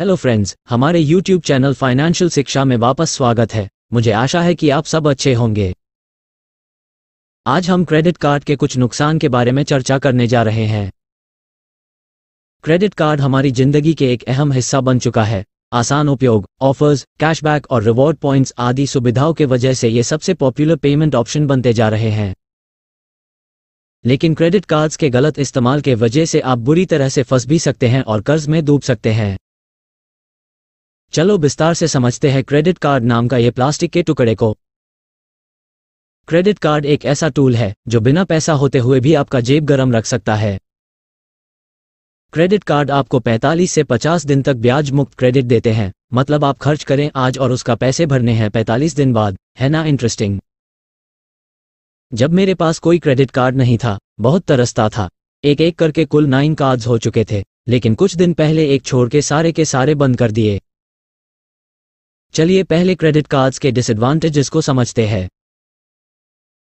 hello friends हमारे YouTube channel financial शिक्षा में वापस स्वागत है मुझे आशा है कि आप सब अच्छे होंगे आज हम क्रेडिट कार्ड के कुछ नुकसान के बारे में चर्चा करने जा रहे हैं क्रेडिट कार्ड हमारी जिंदगी के एक अहम हिस्सा बन चुका है आसान उपयोग ऑफर्स कैशबैक और रिवॉर्ड पॉइंट्स आदि सुविधाओं के वजह से ये सबसे पॉपुलर पेमेंट ऑप्शन बनते जा रहे हैं लेकिन क्रेडिट कार्ड्स के गलत इस्तेमाल के वजह से आप बुरी तरह से फंस भी सकते हैं और कर्ज में डूब सकते हैं चलो विस्तार से समझते हैं क्रेडिट कार्ड नाम का यह प्लास्टिक के टुकड़े को क्रेडिट कार्ड एक ऐसा टूल है जो बिना पैसा होते हुए भी आपका जेब गरम रख सकता है क्रेडिट कार्ड आपको 45 से 50 दिन तक ब्याज मुक्त क्रेडिट देते हैं मतलब आप खर्च करें आज और उसका पैसे भरने हैं 45 दिन बाद है ना इंटरेस्टिंग जब मेरे पास कोई क्रेडिट कार्ड नहीं था बहुत तरसता था एक एक करके कुल नाइन कार्ड्स हो चुके थे लेकिन कुछ दिन पहले एक छोड़ के सारे के सारे बंद कर दिए चलिए पहले क्रेडिट कार्ड्स के डिसएडवांटेजेस को समझते हैं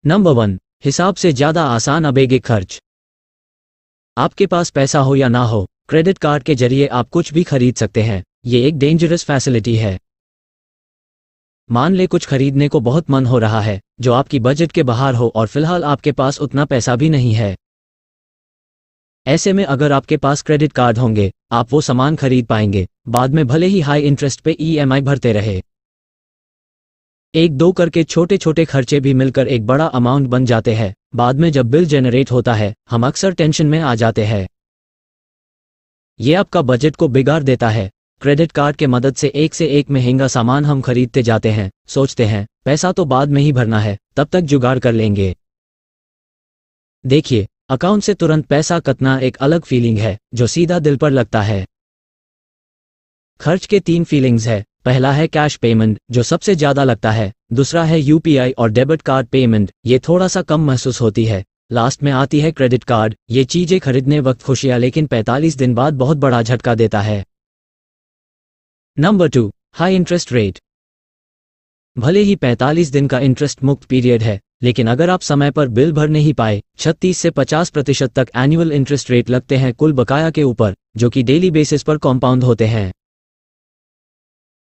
नंबर वन हिसाब से ज्यादा आसान अबेगे खर्च आपके पास पैसा हो या ना हो क्रेडिट कार्ड के जरिए आप कुछ भी खरीद सकते हैं ये एक डेंजरस फैसिलिटी है मान ले कुछ खरीदने को बहुत मन हो रहा है जो आपकी बजट के बाहर हो और फिलहाल आपके पास उतना पैसा भी नहीं है ऐसे में अगर आपके पास क्रेडिट कार्ड होंगे आप वो सामान खरीद पाएंगे बाद में भले ही हाई इंटरेस्ट पे ईएमआई e भरते रहे एक दो करके छोटे छोटे खर्चे भी मिलकर एक बड़ा अमाउंट बन जाते हैं बाद में जब बिल जनरेट होता है हम अक्सर टेंशन में आ जाते हैं ये आपका बजट को बिगाड़ देता है क्रेडिट कार्ड के मदद से एक से एक महंगा सामान हम खरीदते जाते हैं सोचते हैं पैसा तो बाद में ही भरना है तब तक जुगाड़ कर लेंगे देखिए अकाउंट से तुरंत पैसा कतना एक अलग फीलिंग है जो सीधा दिल पर लगता है खर्च के तीन फीलिंग्स है पहला है कैश पेमेंट जो सबसे ज्यादा लगता है दूसरा है यूपीआई और डेबिट कार्ड पेमेंट ये थोड़ा सा कम महसूस होती है लास्ट में आती है क्रेडिट कार्ड ये चीजें खरीदने वक्त खुशियां लेकिन 45 दिन बाद बहुत बड़ा झटका देता है number two high interest rate भले ही 45 दिन का इंटरेस्ट मुक्त पीरियड है लेकिन अगर आप समय पर बिल भर नहीं पाए 36 से 50 प्रतिशत तक एनुअल इंटरेस्ट रेट लगते हैं कुल बकाया के ऊपर जो कि डेली बेसिस पर कॉम्पाउंड होते हैं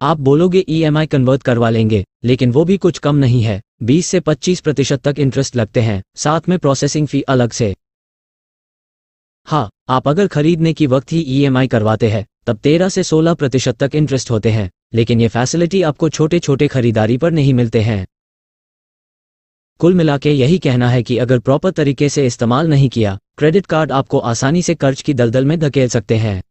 आप बोलोगे ईएमआई e कन्वर्ट करवा लेंगे लेकिन वो भी कुछ कम नहीं है 20 से 25 प्रतिशत तक इंटरेस्ट लगते हैं साथ में प्रोसेसिंग फी अलग से हाँ आप अगर खरीदने की वक्त ही ईएमआई e करवाते हैं तब 13 से 16 प्रतिशत तक इंटरेस्ट होते हैं लेकिन ये फैसिलिटी आपको छोटे छोटे खरीदारी पर नहीं मिलते हैं कुल मिला के यही कहना है कि अगर प्रॉपर तरीके से इस्तेमाल नहीं किया क्रेडिट कार्ड आपको आसानी से कर्ज की दलदल में धकेल सकते हैं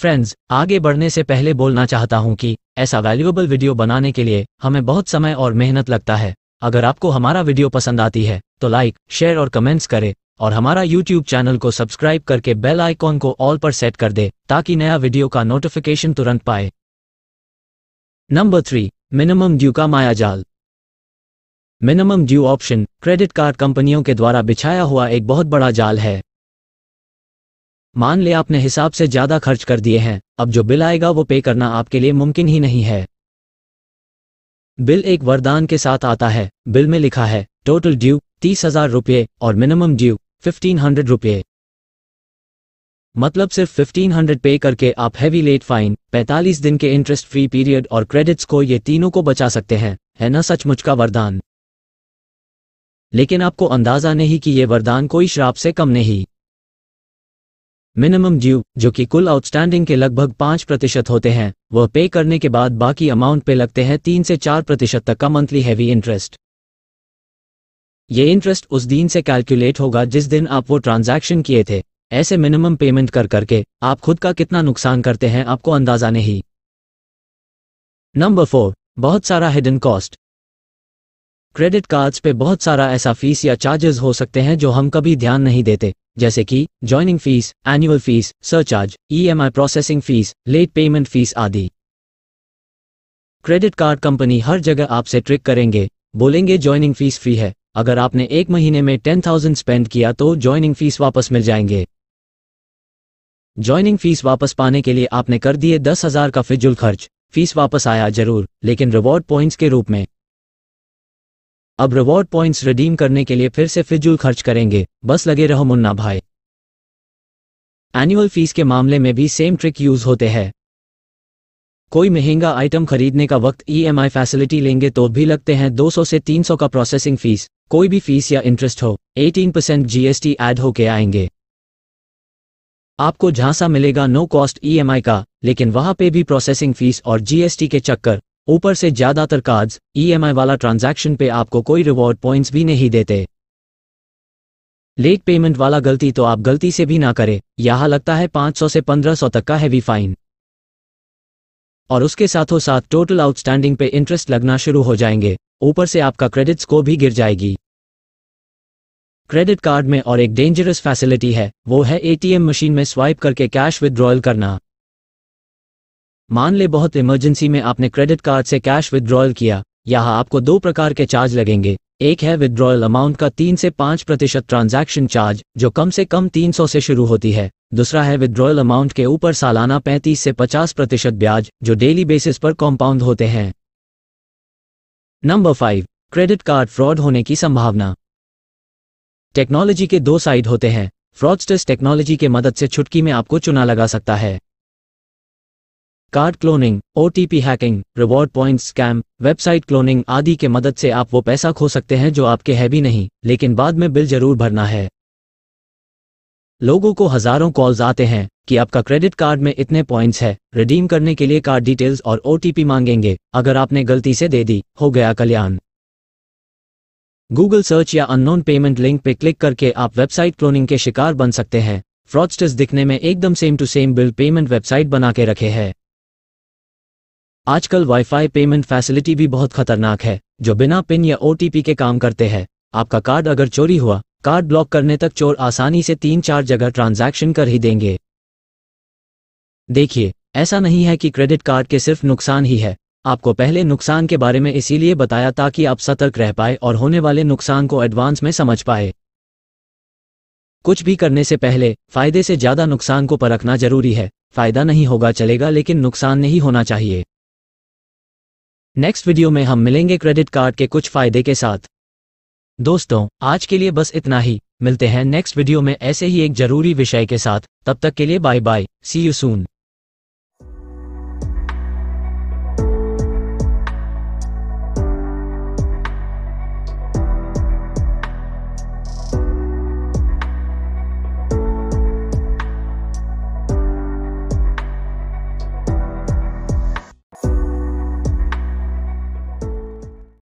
फ्रेंड्स आगे बढ़ने से पहले बोलना चाहता हूँ कि ऐसा वैल्यूएबल वीडियो बनाने के लिए हमें बहुत समय और मेहनत लगता है अगर आपको हमारा वीडियो पसंद आती है तो लाइक शेयर और कमेंट्स करें और हमारा यूट्यूब चैनल को सब्सक्राइब करके बेल आइकॉन को ऑल पर सेट कर दे ताकि नया वीडियो का नोटिफिकेशन तुरंत pile number three minimum due का माया जाल minimum due option credit card कंपनियों के द्वारा बिछाया हुआ एक बहुत बड़ा जाल है मान ले आपने हिसाब से ज्यादा खर्च कर दिए हैं अब जो बिल आएगा वो पे करना आपके लिए मुमकिन ही नहीं है बिल एक वरदान के साथ आता है बिल में लिखा है टोटल ड्यू तीस हजार रुपये और मिनिमम ड्यू फिफ्टीन हंड्रेड रुपये मतलब सिर्फ फिफ्टीन हंड्रेड पे करके आप हैवी लेट फाइन पैंतालीस दिन के इंटरेस्ट फ्री पीरियड और क्रेडिट्स को ये तीनों को बचा सकते हैं है ना सचमुच का वरदान लेकिन आपको अंदाजा नहीं कि ये वरदान कोई शराब से कम नहीं मिनिमम ड्यू जो कि कुल आउटस्टैंडिंग के लगभग पाँच प्रतिशत होते हैं वह पे करने के बाद बाकी अमाउंट पे लगते हैं तीन से चार प्रतिशत तक का मंथली हैवी इंटरेस्ट ये इंटरेस्ट उस दिन से कैलकुलेट होगा जिस दिन आप वो ट्रांजैक्शन किए थे ऐसे मिनिमम पेमेंट कर करके आप खुद का कितना नुकसान करते हैं आपको अंदाजा नहीं नंबर फोर बहुत सारा हिडन कॉस्ट क्रेडिट कार्ड्स पे बहुत सारा ऐसा फीस या चार्जेस हो सकते हैं जो हम कभी ध्यान नहीं देते जैसे कि joining fee annual fee surcharge EMI processing fee late payment fee आदि क्रेडिट कार्ड कंपनी हर जगह आपसे ट्रिक करेंगे बोलेंगे ज्वाइनिंग फीस फ्री है अगर आपने एक महीने में टेन थाउजेंड स्पेंड किया तो ज्वाइनिंग फीस वापस मिल जाएंगे ज्वाइनिंग फीस वापस पाने के लिए आपने कर दिए दस हजार का फिजुल खर्च फीस वापस आया जरूर लेकिन रिवॉर्ड पॉइंट्स के रूप में अब रिवॉर्ड पॉइंट्स रिडीम करने के लिए फिर से फिजूल खर्च करेंगे बस लगे रहो मुन्ना भाई एनुअल फीस के मामले में भी सेम ट्रिक यूज होते हैं कोई महंगा आइटम खरीदने का वक्त ईएमआई e फैसिलिटी लेंगे तो भी लगते हैं 200 से 300 का प्रोसेसिंग फीस कोई भी फीस या इंटरेस्ट हो 18 परसेंट जीएसटी ऐड होके आएंगे आपको झांसा मिलेगा नो कॉस्ट ईएमआई का लेकिन वहां पे भी प्रोसेसिंग फीस और जीएसटी के चक्कर ऊपर से ज्यादातर कार्ड्स ईएमआई e वाला ट्रांजैक्शन पे आपको कोई रिवॉर्ड पॉइंट्स भी नहीं देते लेट पेमेंट वाला गलती तो आप गलती से भी ना करें यहां लगता है 500 से 1500 तक का हैवी फाइन और उसके साथों साथ टोटल आउटस्टैंडिंग पे इंटरेस्ट लगना शुरू हो जाएंगे ऊपर से आपका क्रेडिट स्कोर भी गिर जाएगी क्रेडिट कार्ड में और एक डेंजरस फैसिलिटी है वो है एटीएम मशीन में स्वाइप करके कैश विद्रॉयल करना मान ले बहुत इमरजेंसी में आपने क्रेडिट कार्ड से कैश विद्रॉयल किया यहाँ आपको दो प्रकार के चार्ज लगेंगे एक है विद्रॉयल अमाउंट का तीन से पाँच प्रतिशत ट्रांजेक्शन चार्ज जो कम से कम तीन सौ से शुरू होती है दूसरा है विद्रॉयल अमाउंट के ऊपर सालाना पैंतीस से पचास प्रतिशत ब्याज जो डेली बेसिस पर कॉम्पाउंड होते हैं number five credit card fraud होने की संभावना टेक्नोलॉजी के दो साइड होते हैं फ्रॉडस्टर्स टेक्नोलॉजी के मदद से छुटकी में आपको चुना लगा सकता है card cloning OTP hacking reward point scam website cloning आदि के मदद से आप वो पैसा खो सकते हैं जो आपके है भी नहीं लेकिन बाद में बिल जरूर भरना है लोगों को हजारों कॉल्स आते हैं कि आपका क्रेडिट कार्ड में इतने पॉइंट्स है रिडीम करने के लिए कार्ड डिटेल्स और ओटीपी मांगेंगे अगर आपने गलती से दे दी हो गया कल्याण गूगल सर्च या अननोन पेमेंट लिंक पे क्लिक करके आप वेबसाइट क्लोनिंग के शिकार बन सकते हैं फ्रॉडस्टर्स दिखने में एकदम same to same bill payment website बना के रखे हैं आजकल वाईफाई पेमेंट फैसिलिटी भी बहुत खतरनाक है जो बिना पिन या ओटीपी के काम करते हैं आपका कार्ड अगर चोरी हुआ कार्ड ब्लॉक करने तक चोर आसानी से तीन चार जगह ट्रांजैक्शन कर ही देंगे देखिए ऐसा नहीं है कि क्रेडिट कार्ड के सिर्फ नुकसान ही है आपको पहले नुकसान के बारे में इसीलिए बताया ताकि आप सतर्क रह पाए और होने वाले नुकसान को एडवांस में समझ पाए कुछ भी करने से पहले फायदे से ज्यादा नुकसान को परखना जरूरी है फायदा नहीं होगा चलेगा लेकिन नुकसान नहीं होना चाहिए नेक्स्ट वीडियो में हम मिलेंगे क्रेडिट कार्ड के कुछ फायदे के साथ दोस्तों आज के लिए बस इतना ही मिलते हैं नेक्स्ट वीडियो में ऐसे ही एक जरूरी विषय के साथ तब तक के लिए bye bye see you soon